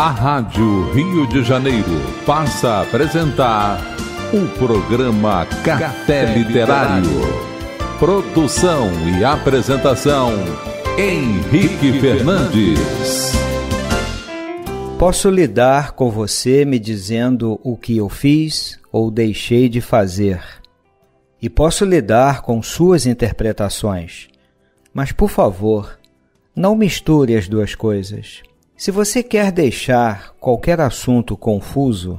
A Rádio Rio de Janeiro passa a apresentar o programa Café Literário. Produção e apresentação Henrique Fernandes. Posso lidar com você me dizendo o que eu fiz ou deixei de fazer. E posso lidar com suas interpretações. Mas, por favor, não misture as duas coisas se você quer deixar qualquer assunto confuso,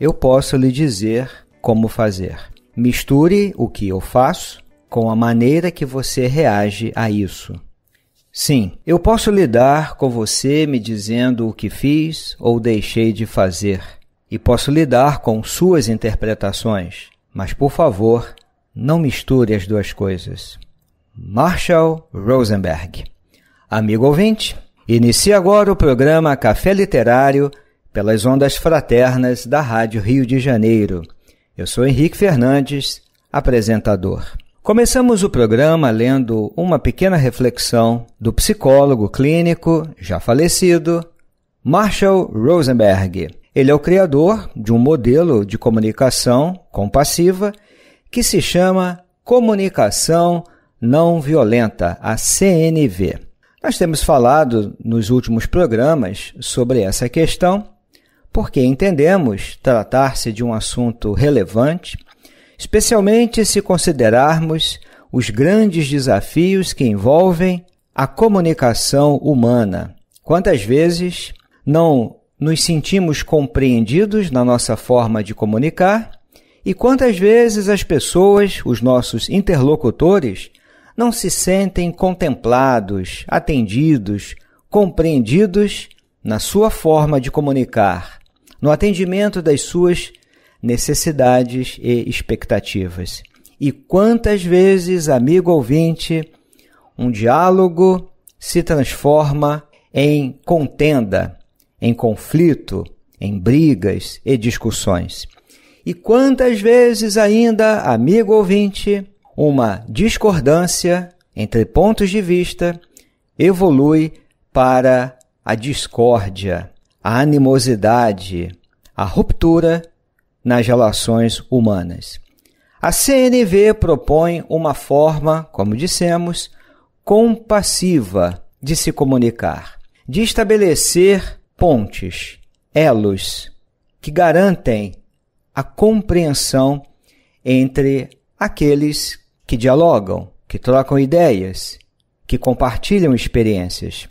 eu posso lhe dizer como fazer. Misture o que eu faço com a maneira que você reage a isso. Sim, eu posso lidar com você me dizendo o que fiz ou deixei de fazer, e posso lidar com suas interpretações, mas por favor, não misture as duas coisas. Marshall Rosenberg. Amigo ouvinte, Inicia agora o programa Café Literário pelas ondas fraternas da Rádio Rio de Janeiro. Eu sou Henrique Fernandes, apresentador. Começamos o programa lendo uma pequena reflexão do psicólogo clínico já falecido Marshall Rosenberg. Ele é o criador de um modelo de comunicação compassiva que se chama Comunicação Não Violenta, a CNV. Nós temos falado nos últimos programas sobre essa questão, porque entendemos tratar-se de um assunto relevante, especialmente se considerarmos os grandes desafios que envolvem a comunicação humana. Quantas vezes não nos sentimos compreendidos na nossa forma de comunicar e quantas vezes as pessoas, os nossos interlocutores, não se sentem contemplados, atendidos, compreendidos na sua forma de comunicar, no atendimento das suas necessidades e expectativas. E quantas vezes, amigo ouvinte, um diálogo se transforma em contenda, em conflito, em brigas e discussões. E quantas vezes ainda, amigo ouvinte, uma discordância entre pontos de vista evolui para a discórdia, a animosidade, a ruptura nas relações humanas. A CNV propõe uma forma, como dissemos, compassiva de se comunicar, de estabelecer pontes, elos, que garantem a compreensão entre aqueles que dialogam, que trocam ideias, que compartilham experiências.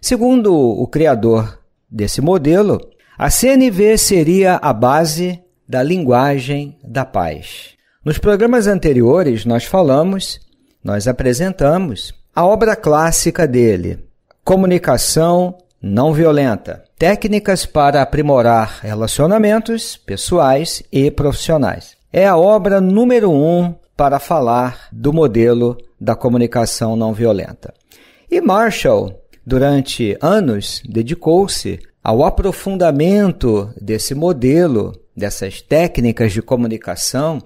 Segundo o criador desse modelo, a CNV seria a base da linguagem da paz. Nos programas anteriores, nós falamos, nós apresentamos a obra clássica dele, Comunicação Não Violenta: Técnicas para aprimorar relacionamentos pessoais e profissionais. É a obra número um para falar do modelo da comunicação não violenta. E Marshall, durante anos, dedicou-se ao aprofundamento desse modelo, dessas técnicas de comunicação,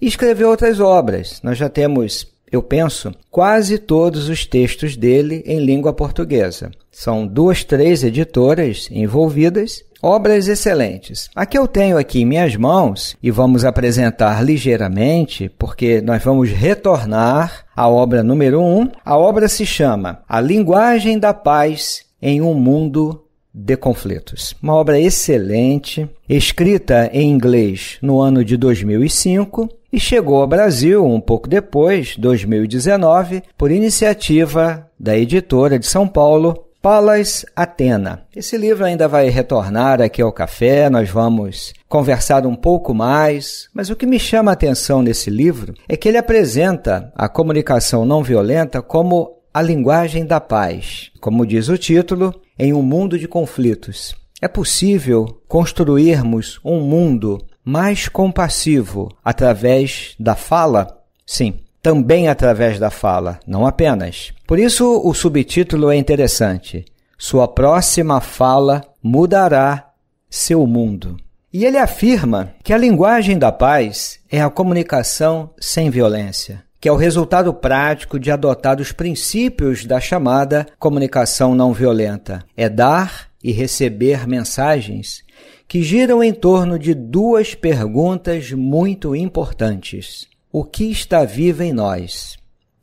e escreveu outras obras. Nós já temos, eu penso, quase todos os textos dele em língua portuguesa. São duas, três editoras envolvidas Obras excelentes. A que eu tenho aqui em minhas mãos, e vamos apresentar ligeiramente, porque nós vamos retornar à obra número 1. Um. A obra se chama A Linguagem da Paz em um Mundo de Conflitos. Uma obra excelente, escrita em inglês no ano de 2005 e chegou ao Brasil um pouco depois, 2019, por iniciativa da editora de São Paulo, Palas Atena. Esse livro ainda vai retornar aqui ao café, nós vamos conversar um pouco mais, mas o que me chama a atenção nesse livro é que ele apresenta a comunicação não violenta como a linguagem da paz. Como diz o título, em um mundo de conflitos, é possível construirmos um mundo mais compassivo através da fala? Sim, também através da fala, não apenas. Por isso, o subtítulo é interessante. Sua próxima fala mudará seu mundo. E ele afirma que a linguagem da paz é a comunicação sem violência, que é o resultado prático de adotar os princípios da chamada comunicação não violenta. É dar e receber mensagens que giram em torno de duas perguntas muito importantes o que está vivo em nós.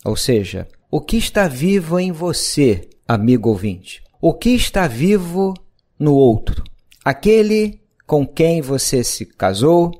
Ou seja, o que está vivo em você, amigo ouvinte? O que está vivo no outro? Aquele com quem você se casou,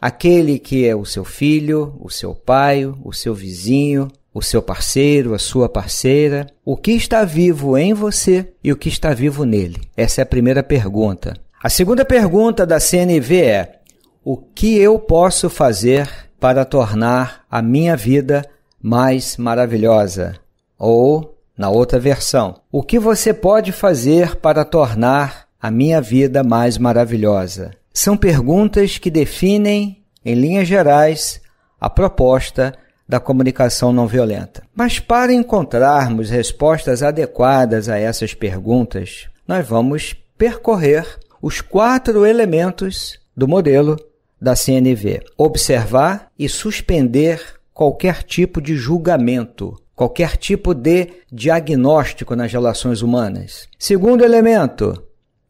aquele que é o seu filho, o seu pai, o seu vizinho, o seu parceiro, a sua parceira, o que está vivo em você e o que está vivo nele? Essa é a primeira pergunta. A segunda pergunta da CNV é: o que eu posso fazer para tornar a minha vida mais maravilhosa? Ou, na outra versão, o que você pode fazer para tornar a minha vida mais maravilhosa? São perguntas que definem, em linhas gerais, a proposta da comunicação não violenta. Mas para encontrarmos respostas adequadas a essas perguntas, nós vamos percorrer os quatro elementos do modelo da CNV: observar e suspender qualquer tipo de julgamento, qualquer tipo de diagnóstico nas relações humanas. Segundo elemento,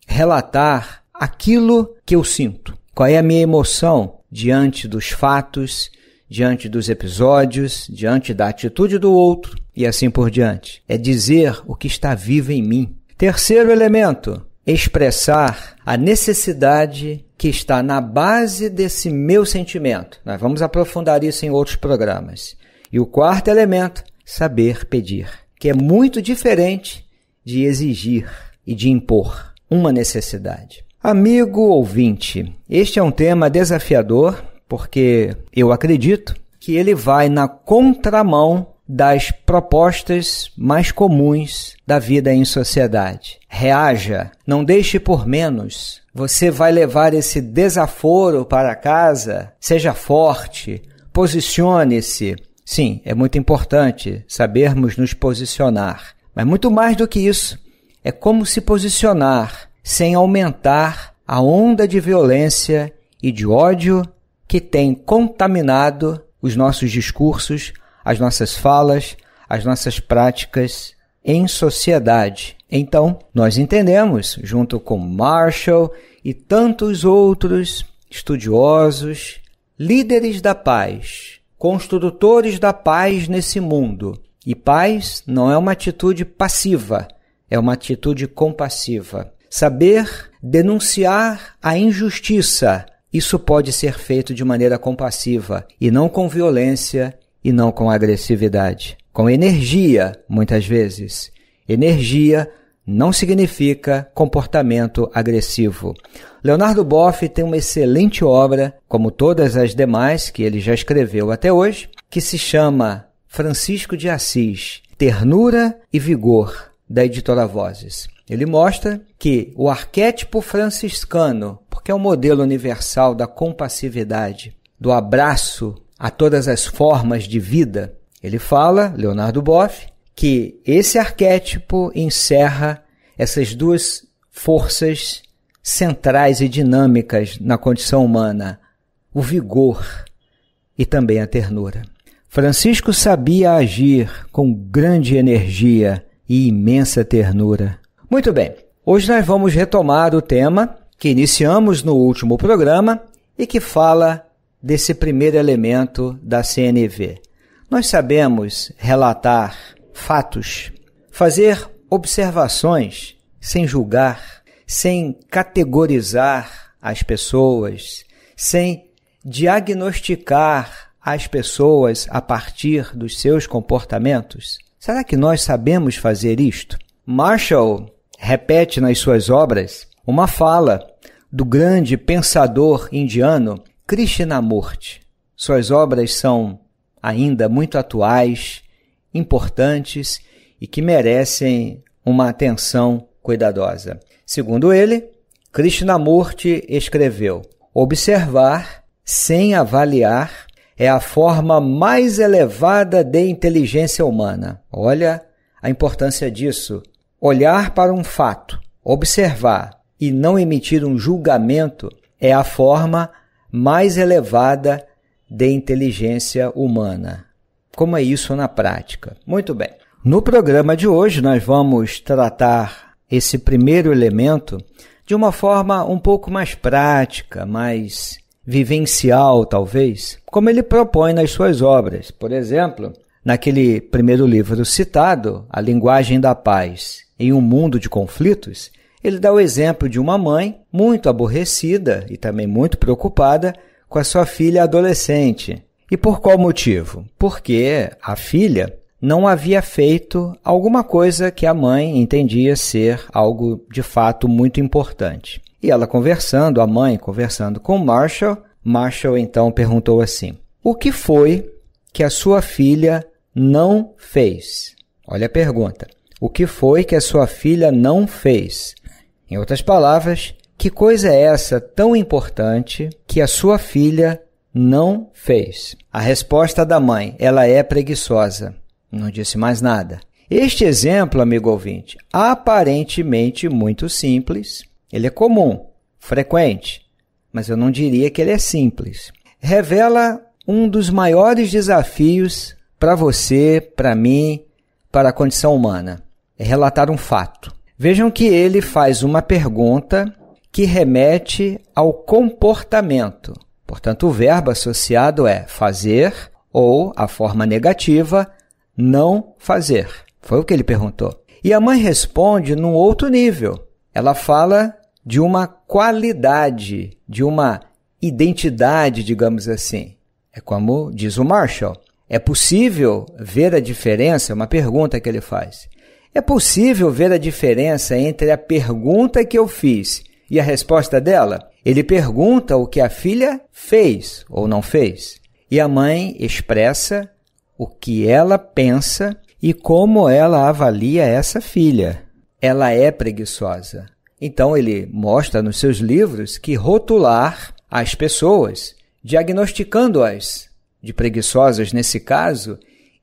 relatar aquilo que eu sinto. Qual é a minha emoção diante dos fatos, diante dos episódios, diante da atitude do outro e assim por diante? É dizer o que está vivo em mim. Terceiro elemento, expressar a necessidade que está na base desse meu sentimento. Nós vamos aprofundar isso em outros programas. E o quarto elemento, saber pedir, que é muito diferente de exigir e de impor uma necessidade. Amigo ouvinte, este é um tema desafiador, porque eu acredito que ele vai na contramão das propostas mais comuns da vida em sociedade. Reaja, não deixe por menos. Você vai levar esse desaforo para casa. Seja forte, posicione-se. Sim, é muito importante sabermos nos posicionar, mas muito mais do que isso, é como se posicionar sem aumentar a onda de violência e de ódio que tem contaminado os nossos discursos as nossas falas, as nossas práticas em sociedade. Então, nós entendemos, junto com Marshall e tantos outros estudiosos, líderes da paz, construtores da paz nesse mundo. E paz não é uma atitude passiva, é uma atitude compassiva. Saber denunciar a injustiça, isso pode ser feito de maneira compassiva e não com violência e não com agressividade. Com energia, muitas vezes. Energia não significa comportamento agressivo. Leonardo Boff tem uma excelente obra, como todas as demais que ele já escreveu até hoje, que se chama Francisco de Assis: Ternura e Vigor, da editora Vozes. Ele mostra que o arquétipo franciscano, porque é o um modelo universal da compassividade, do abraço a todas as formas de vida, ele fala, Leonardo Boff, que esse arquétipo encerra essas duas forças centrais e dinâmicas na condição humana, o vigor e também a ternura. Francisco sabia agir com grande energia e imensa ternura. Muito bem, hoje nós vamos retomar o tema que iniciamos no último programa e que fala desse primeiro elemento da CNV. Nós sabemos relatar fatos, fazer observações sem julgar, sem categorizar as pessoas, sem diagnosticar as pessoas a partir dos seus comportamentos? Será que nós sabemos fazer isto? Marshall repete nas suas obras uma fala do grande pensador indiano Krishnamurti. Suas obras são ainda muito atuais, importantes e que merecem uma atenção cuidadosa. Segundo ele, Krishnamurti escreveu: Observar sem avaliar é a forma mais elevada de inteligência humana. Olha a importância disso. Olhar para um fato, observar e não emitir um julgamento é a forma mais elevada de inteligência humana. Como é isso na prática? Muito bem. No programa de hoje, nós vamos tratar esse primeiro elemento de uma forma um pouco mais prática, mais vivencial, talvez, como ele propõe nas suas obras. Por exemplo, naquele primeiro livro citado, A Linguagem da Paz em um Mundo de Conflitos, ele dá o exemplo de uma mãe muito aborrecida e também muito preocupada com a sua filha adolescente. E por qual motivo? Porque a filha não havia feito alguma coisa que a mãe entendia ser algo de fato muito importante. E ela conversando, a mãe conversando com Marshall, Marshall então perguntou assim: O que foi que a sua filha não fez? Olha a pergunta. O que foi que a sua filha não fez? Em outras palavras, que coisa é essa tão importante que a sua filha não fez? A resposta da mãe: ela é preguiçosa. Não disse mais nada. Este exemplo, amigo ouvinte, aparentemente muito simples, ele é comum, frequente, mas eu não diria que ele é simples. Revela um dos maiores desafios para você, para mim, para a condição humana: é relatar um fato. Vejam que ele faz uma pergunta que remete ao comportamento. Portanto, o verbo associado é fazer ou, a forma negativa, não fazer. Foi o que ele perguntou. E a mãe responde num outro nível. Ela fala de uma qualidade, de uma identidade, digamos assim. É como diz o Marshall. É possível ver a diferença? É uma pergunta que ele faz. É possível ver a diferença entre a pergunta que eu fiz e a resposta dela? Ele pergunta o que a filha fez ou não fez, e a mãe expressa o que ela pensa e como ela avalia essa filha. Ela é preguiçosa. Então ele mostra nos seus livros que rotular as pessoas, diagnosticando-as de preguiçosas nesse caso,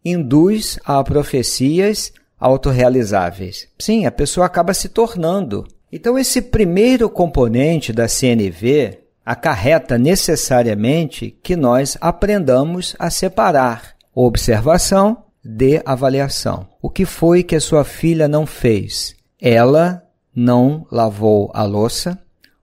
induz a profecias autorrealizáveis. Sim, a pessoa acaba se tornando. Então, esse primeiro componente da CNV acarreta necessariamente que nós aprendamos a separar observação de avaliação. O que foi que a sua filha não fez? Ela não lavou a louça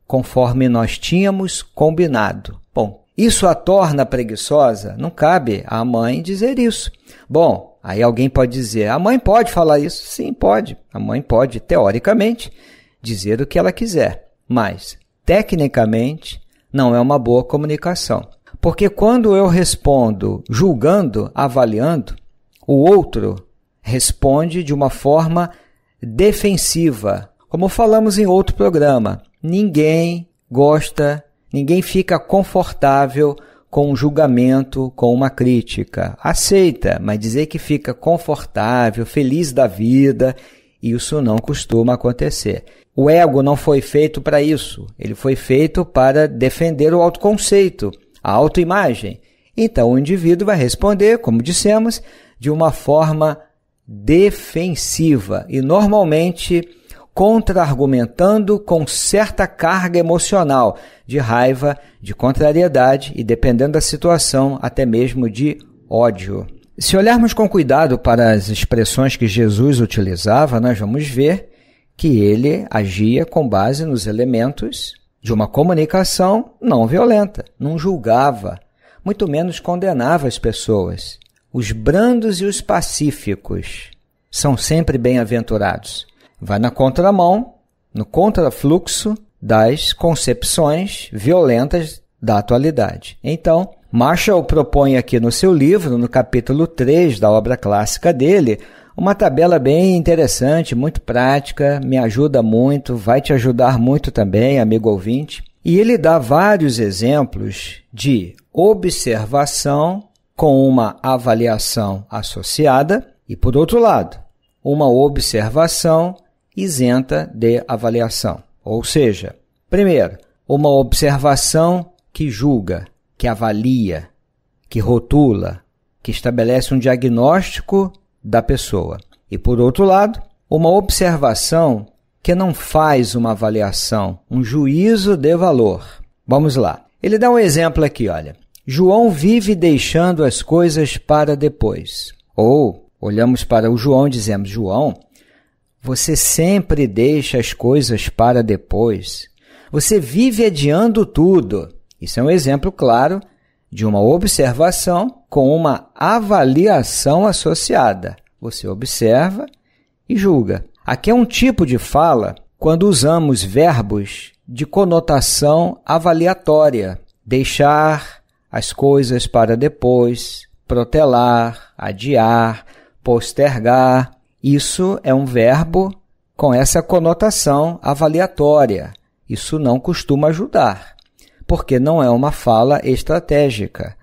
conforme nós tínhamos combinado. Bom, isso a torna preguiçosa? Não cabe à mãe dizer isso. Bom, Aí alguém pode dizer: a mãe pode falar isso? Sim, pode. A mãe pode, teoricamente, dizer o que ela quiser, mas, tecnicamente, não é uma boa comunicação. Porque quando eu respondo julgando, avaliando, o outro responde de uma forma defensiva. Como falamos em outro programa, ninguém gosta, ninguém fica confortável com um julgamento, com uma crítica. Aceita, mas dizer que fica confortável, feliz da vida, isso não costuma acontecer. O ego não foi feito para isso. Ele foi feito para defender o autoconceito, a autoimagem. Então o indivíduo vai responder, como dissemos, de uma forma defensiva e normalmente contra-argumentando com certa carga emocional, de raiva, de contrariedade e, dependendo da situação, até mesmo de ódio. Se olharmos com cuidado para as expressões que Jesus utilizava, nós vamos ver que ele agia com base nos elementos de uma comunicação não violenta, não julgava, muito menos condenava as pessoas. Os brandos e os pacíficos são sempre bem-aventurados vai na contramão, no contrafluxo das concepções violentas da atualidade. Então, Marshall propõe aqui no seu livro, no capítulo 3 da obra clássica dele, uma tabela bem interessante, muito prática, me ajuda muito, vai te ajudar muito também, amigo ouvinte. E ele dá vários exemplos de observação com uma avaliação associada e, por outro lado, uma observação isenta de avaliação. Ou seja, primeiro, uma observação que julga, que avalia, que rotula, que estabelece um diagnóstico da pessoa. E por outro lado, uma observação que não faz uma avaliação, um juízo de valor. Vamos lá. Ele dá um exemplo aqui, olha. João vive deixando as coisas para depois. Ou olhamos para o João e dizemos: João, você sempre deixa as coisas para depois. Você vive adiando tudo. Isso é um exemplo claro de uma observação com uma avaliação associada. Você observa e julga. Aqui é um tipo de fala quando usamos verbos de conotação avaliatória. Deixar as coisas para depois, protelar, adiar, postergar. Isso é um verbo com essa conotação avaliatória. Isso não costuma ajudar, porque não é uma fala estratégica,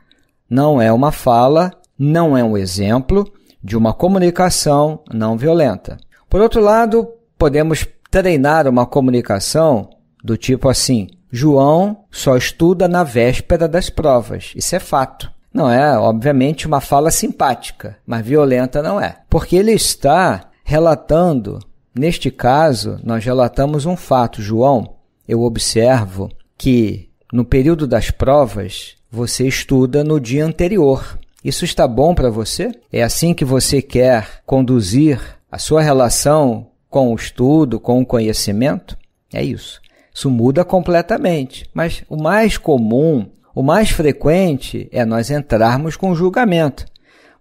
não é uma fala, não é um exemplo de uma comunicação não violenta. Por outro lado, podemos treinar uma comunicação do tipo assim: João só estuda na véspera das provas. Isso é fato. Não é, obviamente, uma fala simpática, mas violenta não é. Porque ele está relatando, neste caso, nós relatamos um fato. João, eu observo que no período das provas você estuda no dia anterior. Isso está bom para você? É assim que você quer conduzir a sua relação com o estudo, com o conhecimento? É isso. Isso muda completamente. Mas o mais comum o mais frequente é nós entrarmos com julgamento.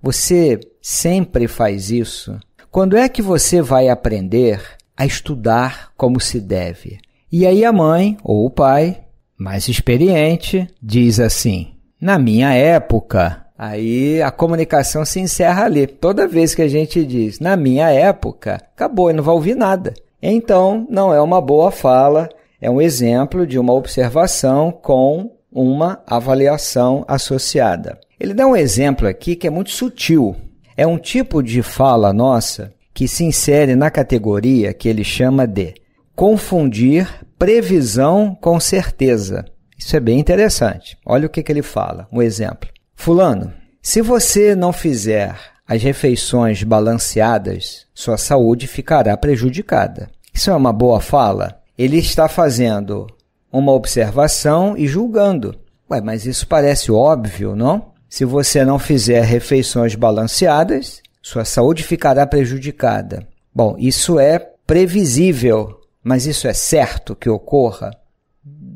Você sempre faz isso. Quando é que você vai aprender a estudar como se deve? E aí a mãe ou o pai, mais experiente, diz assim: Na minha época. Aí a comunicação se encerra ali. Toda vez que a gente diz na minha época, acabou e não vai ouvir nada. Então, não é uma boa fala, é um exemplo de uma observação com uma avaliação associada. Ele dá um exemplo aqui que é muito sutil. É um tipo de fala nossa que se insere na categoria que ele chama de confundir previsão com certeza. Isso é bem interessante. Olha o que, que ele fala. Um exemplo. Fulano, se você não fizer as refeições balanceadas, sua saúde ficará prejudicada. Isso é uma boa fala? Ele está fazendo uma observação e julgando. Ué, mas isso parece óbvio, não? Se você não fizer refeições balanceadas, sua saúde ficará prejudicada. Bom, isso é previsível, mas isso é certo que ocorra?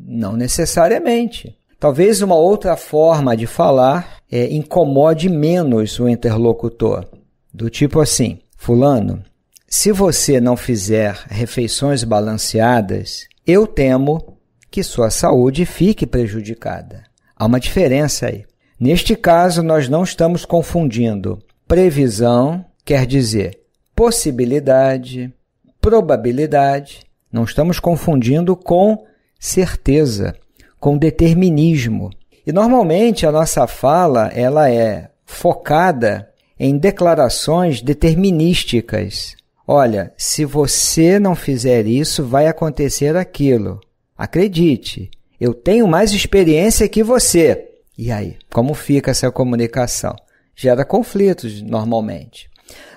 Não necessariamente. Talvez uma outra forma de falar é, incomode menos o interlocutor. Do tipo assim: Fulano, se você não fizer refeições balanceadas, eu temo que sua saúde fique prejudicada. Há uma diferença aí. Neste caso, nós não estamos confundindo. Previsão quer dizer possibilidade, probabilidade. Não estamos confundindo com certeza, com determinismo. E normalmente a nossa fala ela é focada em declarações determinísticas. Olha, se você não fizer isso, vai acontecer aquilo. Acredite, eu tenho mais experiência que você. E aí, como fica essa comunicação? Gera conflitos normalmente.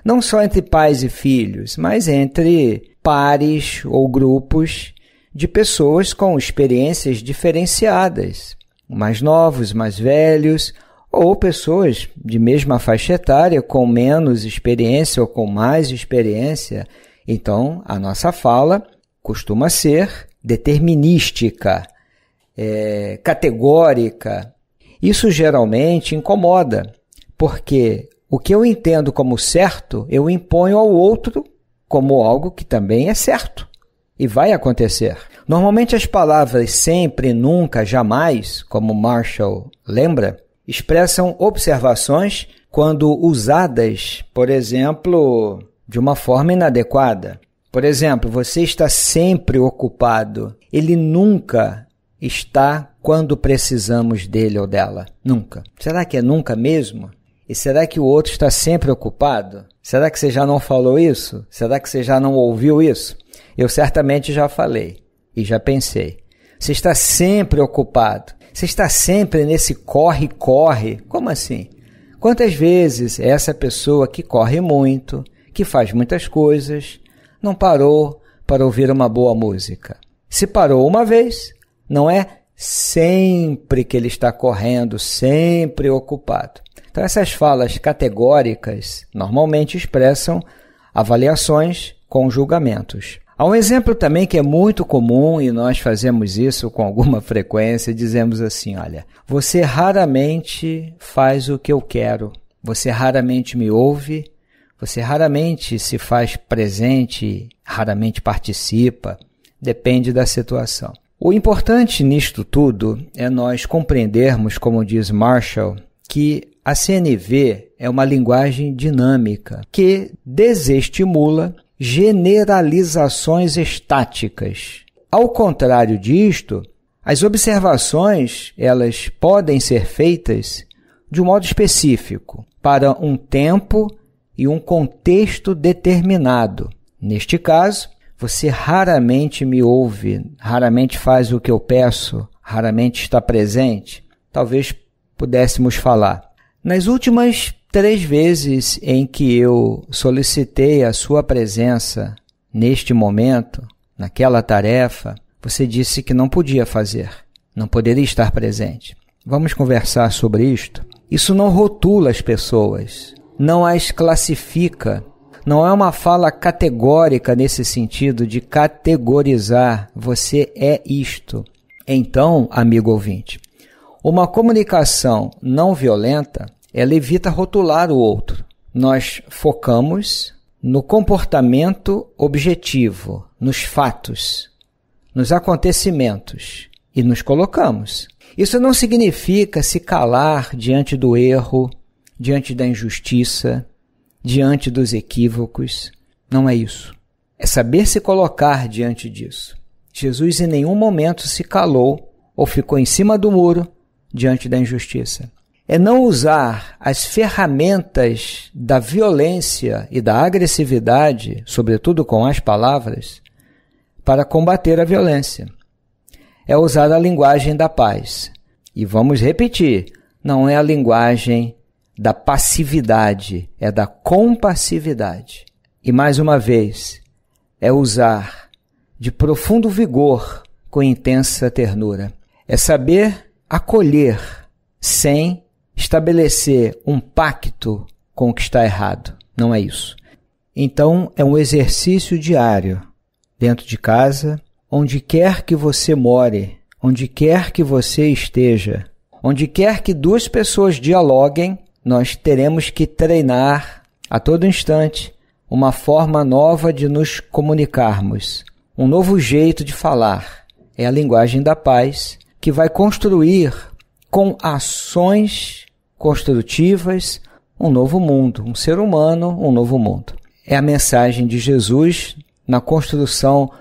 Não só entre pais e filhos, mas entre pares ou grupos de pessoas com experiências diferenciadas, mais novos, mais velhos, ou pessoas de mesma faixa etária com menos experiência ou com mais experiência. Então, a nossa fala costuma ser determinística, é, categórica. Isso geralmente incomoda, porque o que eu entendo como certo, eu imponho ao outro como algo que também é certo e vai acontecer. Normalmente as palavras sempre, nunca, jamais, como Marshall lembra, expressam observações quando usadas, por exemplo, de uma forma inadequada. Por exemplo, você está sempre ocupado. Ele nunca está quando precisamos dele ou dela. Nunca. Será que é nunca mesmo? E será que o outro está sempre ocupado? Será que você já não falou isso? Será que você já não ouviu isso? Eu certamente já falei e já pensei. Você está sempre ocupado. Você está sempre nesse corre-corre. Como assim? Quantas vezes é essa pessoa que corre muito, que faz muitas coisas, não parou para ouvir uma boa música. Se parou uma vez, não é sempre que ele está correndo, sempre ocupado. Então, essas falas categóricas normalmente expressam avaliações com julgamentos. Há um exemplo também que é muito comum e nós fazemos isso com alguma frequência: dizemos assim, olha, você raramente faz o que eu quero, você raramente me ouve, você raramente se faz presente, raramente participa, depende da situação. O importante nisto tudo é nós compreendermos, como diz Marshall, que a CNV é uma linguagem dinâmica que desestimula generalizações estáticas. Ao contrário disto, as observações elas podem ser feitas de um modo específico, para um tempo e um contexto determinado. Neste caso, você raramente me ouve, raramente faz o que eu peço, raramente está presente. Talvez pudéssemos falar. Nas últimas três vezes em que eu solicitei a sua presença neste momento, naquela tarefa, você disse que não podia fazer, não poderia estar presente. Vamos conversar sobre isto? Isso não rotula as pessoas não as classifica. Não é uma fala categórica nesse sentido de categorizar, você é isto. Então, amigo ouvinte, uma comunicação não violenta, ela evita rotular o outro. Nós focamos no comportamento objetivo, nos fatos, nos acontecimentos e nos colocamos. Isso não significa se calar diante do erro, diante da injustiça, diante dos equívocos. Não é isso. É saber se colocar diante disso. Jesus em nenhum momento se calou ou ficou em cima do muro diante da injustiça. É não usar as ferramentas da violência e da agressividade, sobretudo com as palavras, para combater a violência. É usar a linguagem da paz. E vamos repetir: não é a linguagem da passividade, é da compassividade. E mais uma vez, é usar de profundo vigor com intensa ternura. É saber acolher sem estabelecer um pacto com o que está errado. Não é isso. Então, é um exercício diário, dentro de casa, onde quer que você more, onde quer que você esteja, onde quer que duas pessoas dialoguem, nós teremos que treinar a todo instante uma forma nova de nos comunicarmos, um novo jeito de falar. É a linguagem da paz que vai construir com ações construtivas um novo mundo, um ser humano, um novo mundo. É a mensagem de Jesus na construção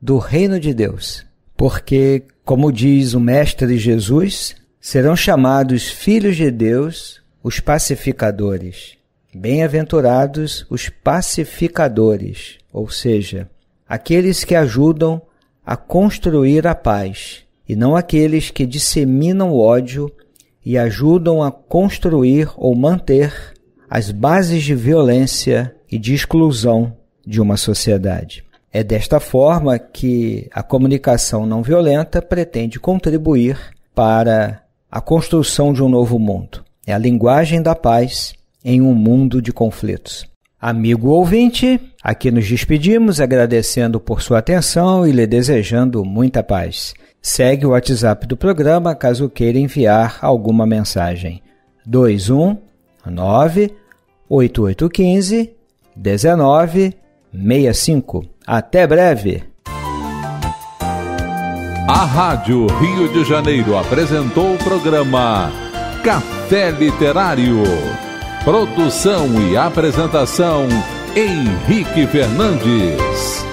do reino de Deus. Porque, como diz o Mestre Jesus, serão chamados filhos de Deus os pacificadores. Bem-aventurados os pacificadores, ou seja, aqueles que ajudam a construir a paz, e não aqueles que disseminam o ódio e ajudam a construir ou manter as bases de violência e de exclusão de uma sociedade. É desta forma que a comunicação não violenta pretende contribuir para a construção de um novo mundo. É a linguagem da paz em um mundo de conflitos. Amigo ouvinte, aqui nos despedimos agradecendo por sua atenção e lhe desejando muita paz. Segue o WhatsApp do programa caso queira enviar alguma mensagem. 219 8815 1965. Até breve! A Rádio Rio de Janeiro apresentou o programa Café Literário. Produção e apresentação Henrique Fernandes.